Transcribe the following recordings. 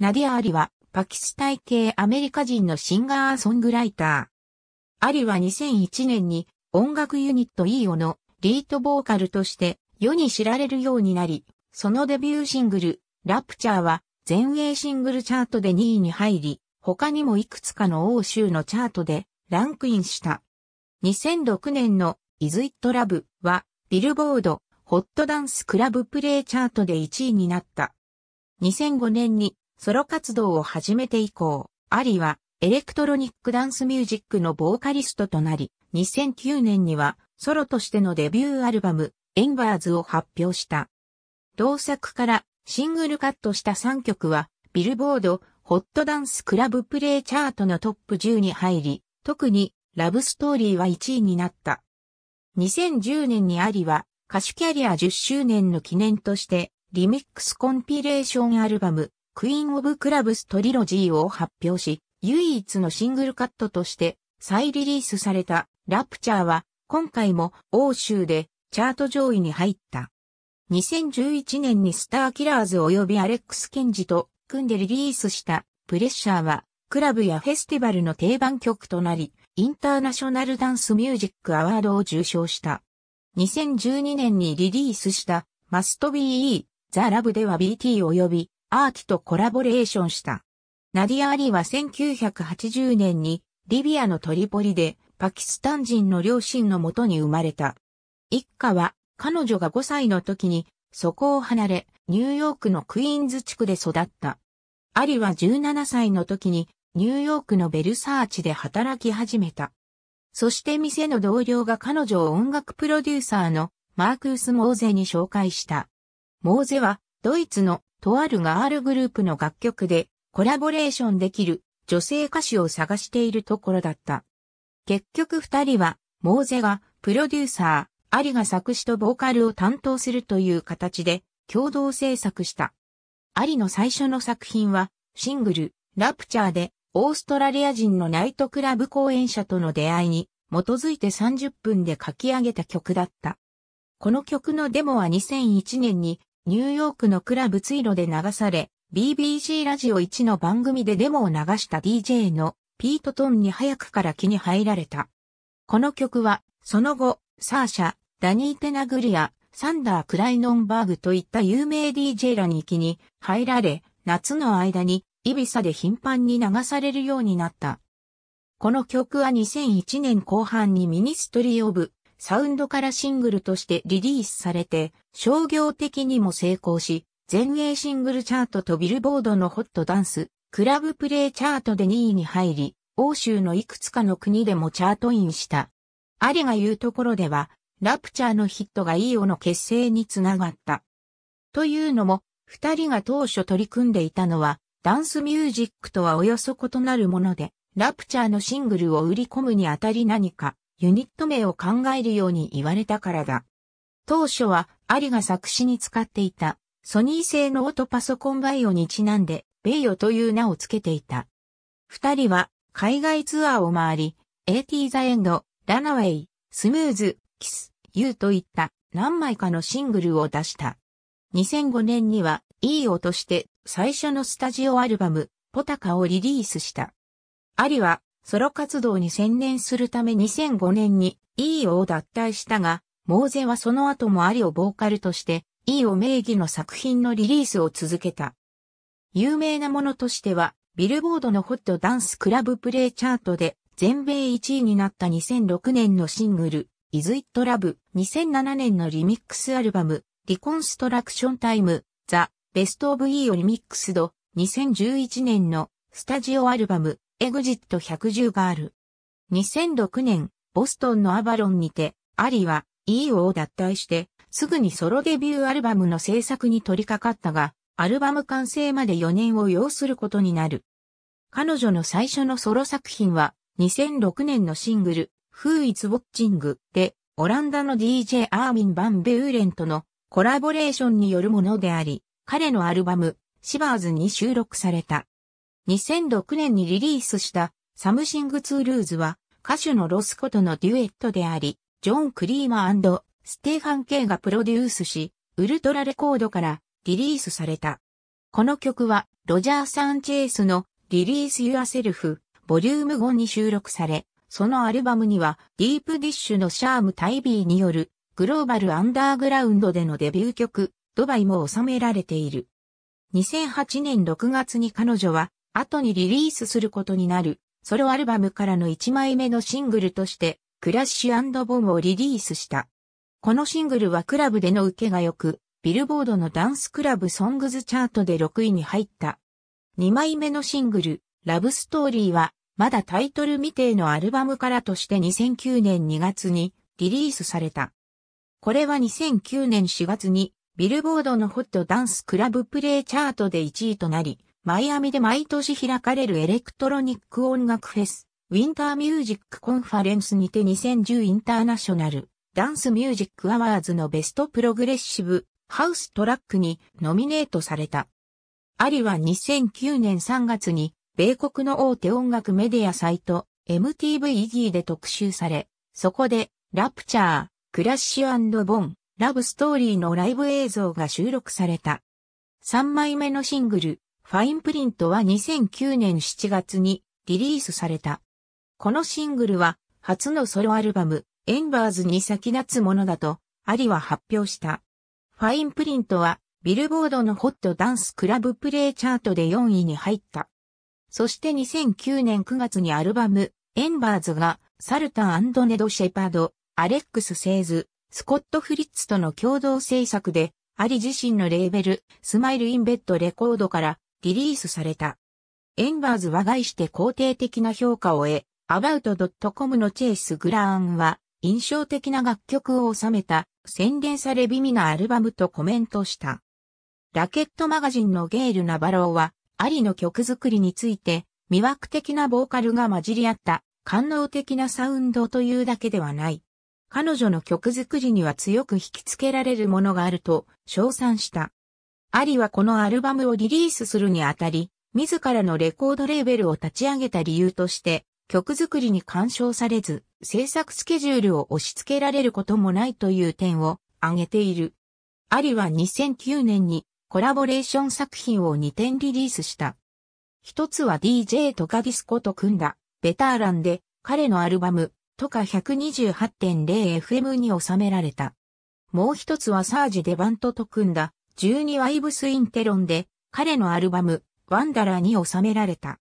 ナディア・アリは、パキスタイ系アメリカ人のシンガーソングライター。アリは2001年に音楽ユニット EO のリートボーカルとして世に知られるようになり、そのデビューシングル、ラプチャーは全英シングルチャートで2位に入り、他にもいくつかの欧州のチャートでランクインした。2006年の Is It Love はビルボードホットダンスクラブプレイチャートで1位になった。2005年にソロ活動を始めて以降、アリはエレクトロニックダンスミュージックのボーカリストとなり、2009年にはソロとしてのデビューアルバム、エンバーズを発表した。同作からシングルカットした3曲は、ビルボード、ホットダンスクラブプレイチャートのトップ10に入り、特にラブストーリーは1位になった。2010年にアリは歌手キャリア10周年の記念としてリミックスコンピレーションアルバムクイーン・オブ・クラブストリロジーを発表し、唯一のシングルカットとして再リリースされたラプチャーは今回も欧州でチャート上位に入った。2011年にスターキラーズ及びアレックス・ケンジと組んでリリースしたプレッシャーはクラブやフェスティバルの定番曲となり、インターナショナルダンスミュージックアワードを受賞した。2012年にリリースしたマストビー・ザ・ラブでは BT 及びアーティとコラボレーションした。ナディア・アリは1980年にリビアのトリポリでパキスタン人の両親のもとに生まれた。一家は彼女が5歳の時にそこを離れニューヨークのクイーンズ地区で育った。アリは17歳の時にニューヨークのベルサーチで働き始めた。そして店の同僚が彼女を音楽プロデューサーのマークス・モーゼに紹介した。モーゼはドイツのとあるガールグループの楽曲でコラボレーションできる女性歌手を探しているところだった。結局二人は、モーゼがプロデューサー、アリが作詞とボーカルを担当するという形で共同制作した。アリの最初の作品は、シングル、ラプチャーで、オーストラリア人のナイトクラブ講演者との出会いに基づいて30分で書き上げた曲だった。この曲のデモは2001年にニューヨークのクラブ追路で流され、BBC ラジオ1の番組でデモを流した DJ のピートトンに早くから気に入られた。この曲は、その後、サーシャ、ダニー・テナグリア、サンダー・クライノンバーグといった有名 DJ らに気に入られ、夏の間にイビサで頻繁に流されるようになった。この曲は2001年後半にミニストリー・オブ・サウンドからシングルとしてリリースされて、商業的にも成功し、全英シングルチャートとビルボードのホットダンス、クラブプレイチャートで2位に入り、欧州のいくつかの国でもチャートインした。アリが言うところでは、ラプチャーのヒットがイオの結成につながった。というのも、二人が当初取り組んでいたのは、ダンスミュージックとはおよそ異なるもので、ラプチャーのシングルを売り込むにあたり何か、ユニット名を考えるように言われたからだ。当初はアリが作詞に使っていたソニー製オートパソコンバイオにちなんでベイオという名を付けていた。二人は海外ツアーを回り、AT ザエンド、ラナウェイ、スムーズ、キス、ユーといった何枚かのシングルを出した。2005年には e いとして最初のスタジオアルバム、ポタカをリリースした。アリはソロ活動に専念するため2005年に E を脱退したが、モーゼはその後もアリをボーカルとして E を名義の作品のリリースを続けた。有名なものとしては、ビルボードのホットダンスクラブプレイチャートで全米1位になった2006年のシングル、Is It Love、2007年のリミックスアルバム、リコンストラクションタイム、ザ・ベストオブ E をリミックスド、2011年のスタジオアルバム、エグジット110がある。2006年、ボストンのアバロンにて、アリは EO を脱退して、すぐにソロデビューアルバムの制作に取り掛かったが、アルバム完成まで4年を要することになる。彼女の最初のソロ作品は、2006年のシングル、Who is Watching で、オランダの DJ アーミン・バン・ベウーレンとのコラボレーションによるものであり、彼のアルバム、シバーズに収録された。2006年にリリースしたサムシングツールーズは歌手のロスコとのデュエットであり、ジョン・クリーマーステーファン・ケイがプロデュースし、ウルトラレコードからリリースされた。この曲はロジャー・サンチェイスのリリース・ユア・セルフ、ボリューム5に収録され、そのアルバムにはディープディッシュのシャーム・タイビーによるグローバル・アンダーグラウンドでのデビュー曲、ドバイも収められている。2008年6月に彼女は後にリリースすることになる、ソロアルバムからの1枚目のシングルとして、クラッシュボムをリリースした。このシングルはクラブでの受けが良く、ビルボードのダンスクラブソングズチャートで6位に入った。2枚目のシングル、ラブストーリーは、まだタイトル未定のアルバムからとして2009年2月にリリースされた。これは2009年4月にビルボードのホットダンスクラブプレイチャートで1位となり、マイアミで毎年開かれるエレクトロニック音楽フェス、ウィンターミュージックコンファレンスにて2010インターナショナル、ダンスミュージックアワーズのベストプログレッシブ、ハウストラックにノミネートされた。アリは2009年3月に、米国の大手音楽メディアサイト、MTV イギーで特集され、そこで、ラプチャー、クラッシュボン、ラブストーリーのライブ映像が収録された。3枚目のシングル、ファインプリントは2009年7月にリリースされた。このシングルは初のソロアルバム、エンバーズに先立つものだと、アリは発表した。ファインプリントは、ビルボードのホットダンスクラブプレイチャートで4位に入った。そして2009年9月にアルバム、エンバーズが、サルタンネド・シェパード、アレックス・セイズ、スコット・フリッツとの共同制作で、アリ自身のレーベル、スマイル・インベッド・レコードから、リリースされた。エンバーズは外して肯定的な評価を得、about.com のチェイス・グラーンは印象的な楽曲を収めた洗練され美味なアルバムとコメントした。ラケットマガジンのゲール・ナバローはアリの曲作りについて魅惑的なボーカルが混じり合った官能的なサウンドというだけではない。彼女の曲作りには強く引きつけられるものがあると称賛した。アリはこのアルバムをリリースするにあたり、自らのレコードレーベルを立ち上げた理由として、曲作りに干渉されず、制作スケジュールを押し付けられることもないという点を挙げている。アリは2009年にコラボレーション作品を2点リリースした。一つは DJ トカディスコと組んだベターランで彼のアルバムトカ 128.0FM に収められた。もう一つはサージデバントと組んだ12ワイブスインテロンで彼のアルバムワンダラーに収められた。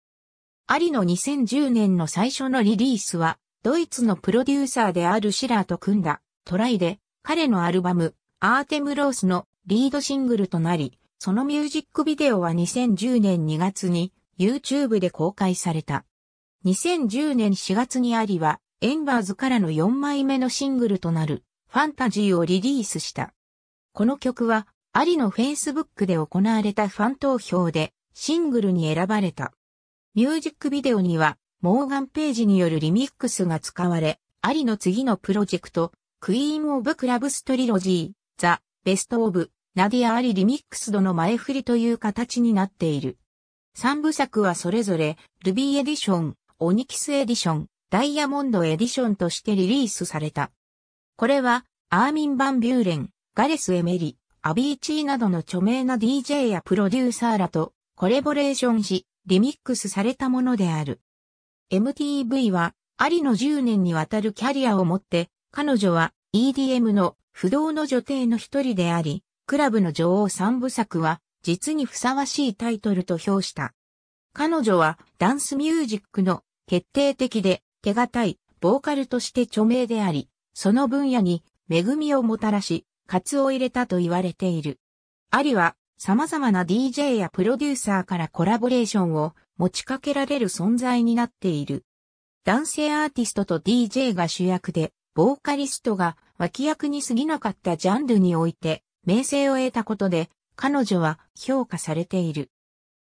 アリの2010年の最初のリリースはドイツのプロデューサーであるシラーと組んだトライで彼のアルバムアーテムロースのリードシングルとなり、そのミュージックビデオは2010年2月に YouTube で公開された。2010年4月にアリはエンバーズからの4枚目のシングルとなるファンタジーをリリースした。この曲はアリのフェイスブックで行われたファン投票でシングルに選ばれた。ミュージックビデオには、モーガン・ページによるリミックスが使われ、アリの次のプロジェクト、クイーン・オブ・クラブストリロジー、ザ・ベスト・オブ、ナディア・アリリミックスドの前振りという形になっている。三部作はそれぞれ、ルビーエディション、オニキスエディション、ダイヤモンドエディションとしてリリースされた。これは、アーミン・バン・ビューレン、ガレス・エメリ、アビーチーなどの著名な DJ やプロデューサーらとコレボレーションし、リミックスされたものである。MTV は、ありの10年にわたるキャリアをもって、彼女は EDM の不動の女帝の一人であり、クラブの女王三部作は、実にふさわしいタイトルと評した。彼女は、ダンスミュージックの決定的で手堅いボーカルとして著名であり、その分野に恵みをもたらし、カツを入れたと言われている。アリは、様々な DJ やプロデューサーからコラボレーションを持ちかけられる存在になっている。男性アーティストと DJ が主役で、ボーカリストが脇役に過ぎなかったジャンルにおいて、名声を得たことで、彼女は評価されている。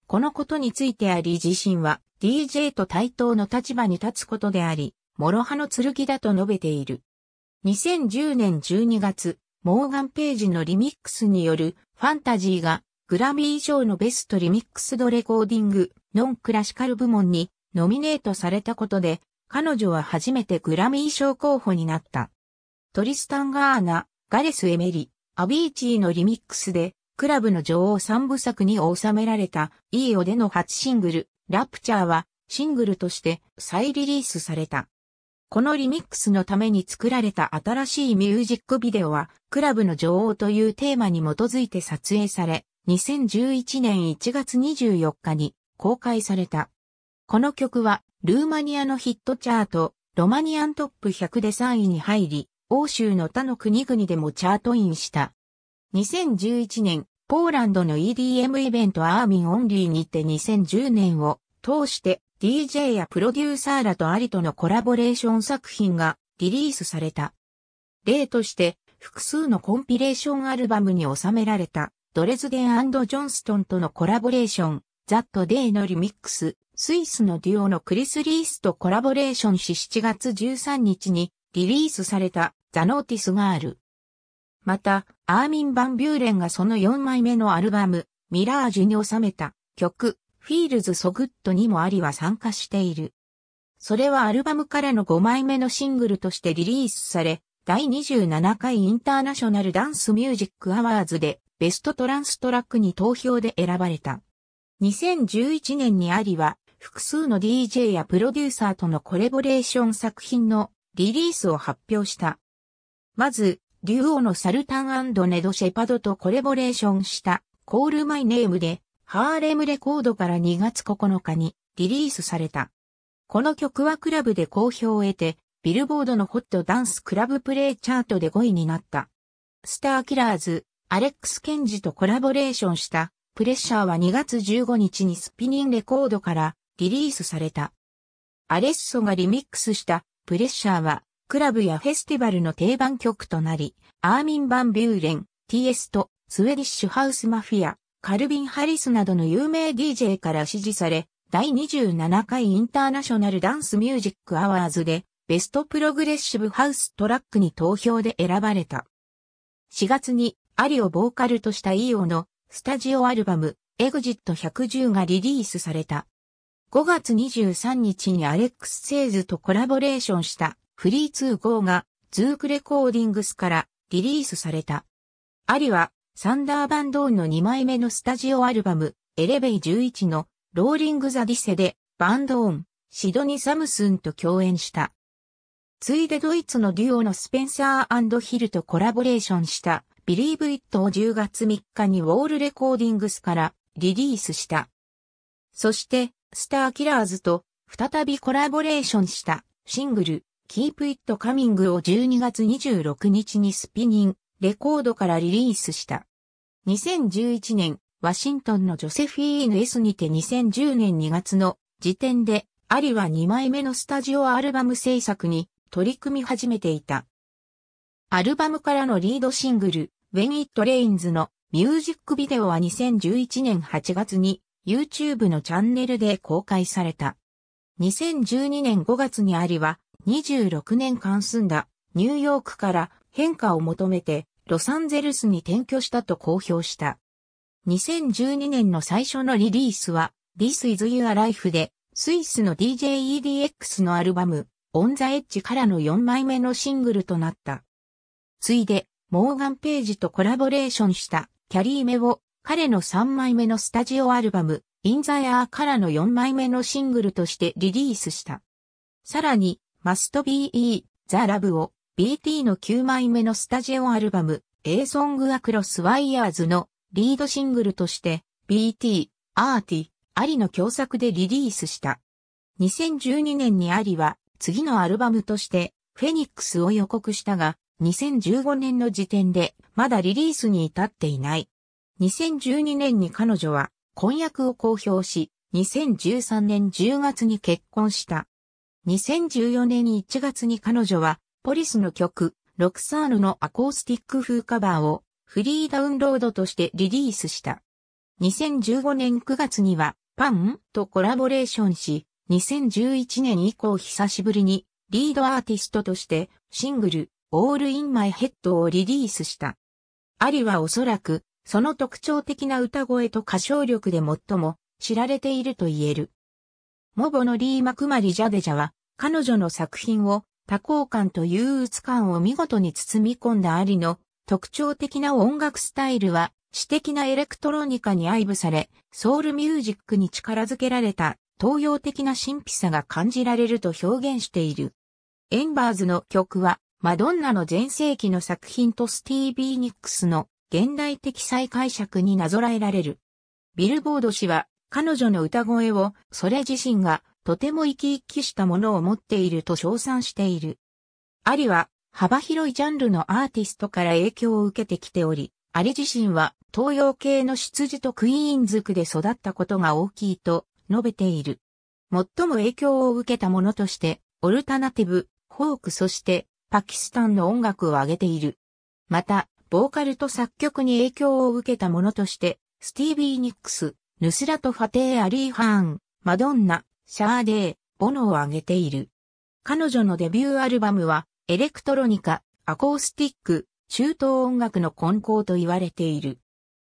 このことについてあり自身は DJ と対等の立場に立つことであり、諸刃の剣だと述べている。2010年12月、モーガン・ページのリミックスによるファンタジーがグラミー賞のベストリミックスドレコーディングノンクラシカル部門にノミネートされたことで彼女は初めてグラミー賞候補になった。トリスタン・ガーナ、ガレス・エメリ、アビーチーのリミックスでクラブの女王3部作に収められたイーオでの初シングルラプチャーはシングルとして再リリースされた。このリミックスのために作られた新しいミュージックビデオは、クラブの女王というテーマに基づいて撮影され、2011年1月24日に公開された。この曲は、ルーマニアのヒットチャート、ロマニアントップ100で3位に入り、欧州の他の国々でもチャートインした。2011年、ポーランドの EDM イベントアーミンオンリーにて2010年を通して DJ やプロデューサーらとありとのコラボレーション作品がリリースされた。例として、複数のコンピレーションアルバムに収められた、ドレズデンジョンストンとのコラボレーション、ザットデイのリミックス、スイスのデュオのクリス・リースとコラボレーションし7月13日にリリースされたザ・ノーティスがある。また、アーミン・バン・ビューレンがその4枚目のアルバム、ミラージュに収めた曲、フィールズ・ソグッドにもありは参加している。それはアルバムからの5枚目のシングルとしてリリースされ、第27回インターナショナルダンスミュージックアワーズでベストトランストラックに投票で選ばれた。2011年にアリは複数の DJ やプロデューサーとのコレボレーション作品のリリースを発表した。まず、ュオのサルタンネド・シェパドとコレボレーションしたコールマイネームでハーレムレコードから2月9日にリリースされた。この曲はクラブで好評を得て、ビルボードのホットダンスクラブプレイチャートで5位になった。スターキラーズ、アレックス・ケンジとコラボレーションしたプレッシャーは2月15日にスピニンレコードからリリースされた。アレッソがリミックスしたプレッシャーはクラブやフェスティバルの定番曲となり、アーミン・バン・ビューレン、TS と、スウェディッシュ・ハウス・マフィア、カルビン・ハリスなどの有名 DJ から支持され、第27回インターナショナルダンスミュージックアワーズでベストプログレッシブハウストラックに投票で選ばれた。4月にアリをボーカルとしたイオのスタジオアルバムエグジット110がリリースされた。5月23日にアレックス・セイズとコラボレーションしたフリー2 5がズークレコーディングスからリリースされた。アリはサンダーバンドーンの2枚目のスタジオアルバム、エレベイ11のローリング・ザ・ディセでバンドーン、シドニ・サムスンと共演した。ついでドイツのデュオのスペンサーヒルとコラボレーションしたビリーブ・イットを10月3日にウォールレコーディングスからリリースした。そして、スター・キラーズと再びコラボレーションしたシングル、Keep It Coming を12月26日にスピニンレコードからリリースした。2011年、ワシントンのジョセフィーヌ S にて2010年2月の時点で、アリは2枚目のスタジオアルバム制作に取り組み始めていた。アルバムからのリードシングル、When It Rains のミュージックビデオは2011年8月に YouTube のチャンネルで公開された。2012年5月にアリは26年間住んだニューヨークから変化を求めてロサンゼルスに転居したと公表した。2012年の最初のリリースは This is Your Life でスイスの DJEDX のアルバム On the Edge からの4枚目のシングルとなった。ついでモーガン・ページとコラボレーションしたキャリーメを彼の3枚目のスタジオアルバム In the Air からの4枚目のシングルとしてリリースした。さらに Must Be The Love を BT の9枚目のスタジオアルバム、A Song Across Wires のリードシングルとして、BT、アーティ、アリの共作でリリースした。2012年にアリは、次のアルバムとして、フェニックスを予告したが、2015年の時点で、まだリリースに至っていない。2012年に彼女は、婚約を公表し、2013年10月に結婚した。2014年1月に彼女はポリスの曲、ロクサーヌのアコースティック風カバーをフリーダウンロードとしてリリースした。2015年9月にはパンとコラボレーションし、2011年以降久しぶりにリードアーティストとしてシングル、オールインマイヘッドをリリースした。アリはおそらく、その特徴的な歌声と歌唱力で最も知られていると言える。モボのリー・マクマリ・ジャデジャは、彼女の作品を多幸感と憂鬱感を見事に包み込んだアリの特徴的な音楽スタイルは、詩的なエレクトロニカに愛撫され、ソウルミュージックに力づけられた東洋的な神秘さが感じられると表現している。エンバーズの曲は、マドンナの前世紀の作品とスティービー・ニックスの現代的再解釈になぞらえられる。ビルボード氏は、彼女の歌声を、それ自身がとても生き生きしたものを持っていると称賛している。アリは幅広いジャンルのアーティストから影響を受けてきており、アリ自身は東洋系の出自とクイーンズ区で育ったことが大きいと述べている。最も影響を受けたものとして、オルタナティブ、フォークそしてパキスタンの音楽を挙げている。また、ボーカルと作曲に影響を受けたものとして、スティービー・ニックス、ヌスラト・ファテー・アリー・ハーン、マドンナ、シャーデー、ボノを挙げている。彼女のデビューアルバムは、エレクトロニカ、アコースティック、中東音楽の根高と言われている。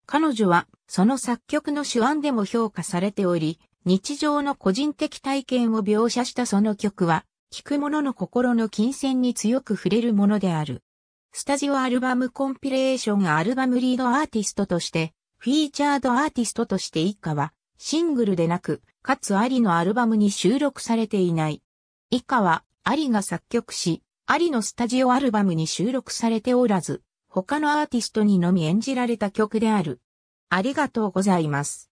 彼女は、その作曲の手腕でも評価されており、日常の個人的体験を描写したその曲は、聴く者の心の金銭に強く触れるものである。スタジオアルバムコンピレーションアルバムリードアーティストとして、フィーチャードアーティストとして一家は、シングルでなく、かつアリのアルバムに収録されていない。以下は、アリが作曲し、アリのスタジオアルバムに収録されておらず、他のアーティストにのみ演じられた曲である。ありがとうございます。